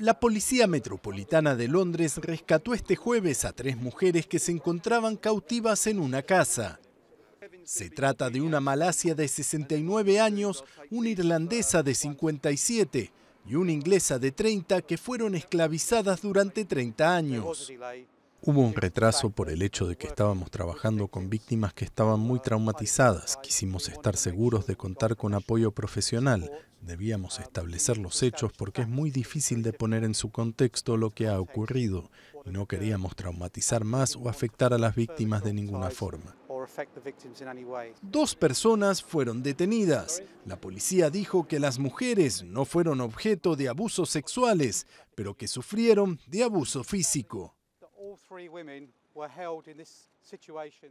La Policía Metropolitana de Londres rescató este jueves a tres mujeres que se encontraban cautivas en una casa. Se trata de una malasia de 69 años, una irlandesa de 57 y una inglesa de 30 que fueron esclavizadas durante 30 años. Hubo un retraso por el hecho de que estábamos trabajando con víctimas que estaban muy traumatizadas. Quisimos estar seguros de contar con apoyo profesional. Debíamos establecer los hechos porque es muy difícil de poner en su contexto lo que ha ocurrido y no queríamos traumatizar más o afectar a las víctimas de ninguna forma. Dos personas fueron detenidas. La policía dijo que las mujeres no fueron objeto de abusos sexuales, pero que sufrieron de abuso físico. women were held in this situation.